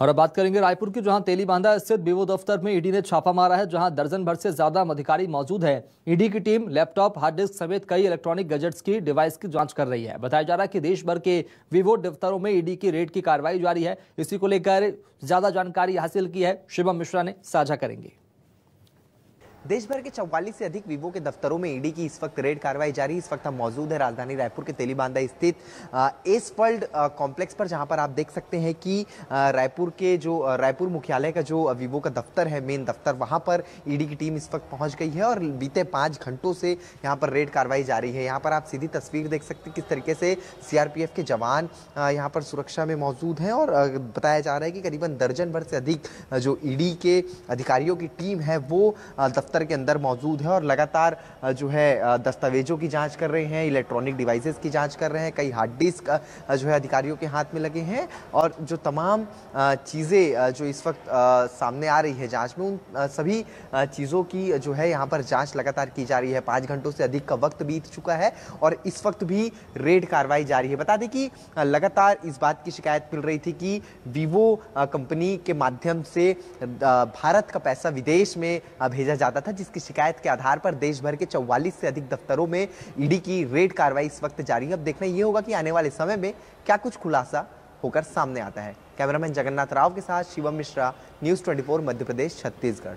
और अब बात करेंगे रायपुर की जहां तेलीबांधा स्थित बीवो दफ्तर में ईडी ने छापा मारा है जहां दर्जन भर से ज्यादा अधिकारी मौजूद है ईडी की टीम लैपटॉप हार्ड डिस्क समेत कई इलेक्ट्रॉनिक गजेट्स की डिवाइस की जांच कर रही है बताया जा रहा है कि देश भर के विवो दफ्तरों में ईडी की रेड की कार्रवाई जारी है इसी को लेकर ज्यादा जानकारी हासिल की है शिवम मिश्रा ने साझा करेंगे देश भर के चौवालीस से अधिक वीवो के दफ्तरों में ईडी की इस वक्त रेड कार्रवाई जारी इस वक्त हम मौजूद है राजधानी रायपुर के तेलीबांदा स्थित एस वर्ल्ड कॉम्प्लेक्स पर जहाँ पर आप देख सकते हैं कि रायपुर के जो रायपुर मुख्यालय का जो वीवो का दफ्तर है मेन दफ्तर वहाँ पर ईडी की टीम इस वक्त पहुँच गई है और बीते पाँच घंटों से यहाँ पर रेड कार्रवाई जारी है यहाँ पर आप सीधी तस्वीर देख सकते किस तरीके से सीआरपीएफ के जवान यहाँ पर सुरक्षा में मौजूद हैं और बताया जा रहा है कि करीबन दर्जन भर से अधिक जो ईडी के अधिकारियों की टीम है वो दफ्तर दफ्तर के अंदर मौजूद है और लगातार जो है दस्तावेजों की जांच कर रहे हैं इलेक्ट्रॉनिक डिवाइसेस की जांच कर रहे हैं कई हार्ड डिस्क जो है अधिकारियों के हाथ में लगे हैं और जो तमाम चीज़ें जो इस वक्त सामने आ रही है जाँच में उन सभी चीज़ों की जो है यहाँ पर जाँच लगातार की जा रही है पाँच घंटों से अधिक का वक्त बीत चुका है और इस वक्त भी रेड कार्रवाई जारी है बता दें कि लगातार इस बात की शिकायत मिल रही थी कि वीवो कंपनी के माध्यम से भारत का पैसा विदेश में भेजा जाता था था जिसकी शिकायत के आधार पर देश भर के चौवालीस से अधिक दफ्तरों में ईडी की रेड कार्रवाई इस वक्त जारी है अब देखना यह होगा कि आने वाले समय में क्या कुछ खुलासा होकर सामने आता है कैमरामैन जगन्नाथ राव के साथ शिवम मिश्रा न्यूज़ ट्वेंटी मध्य प्रदेश छत्तीसगढ़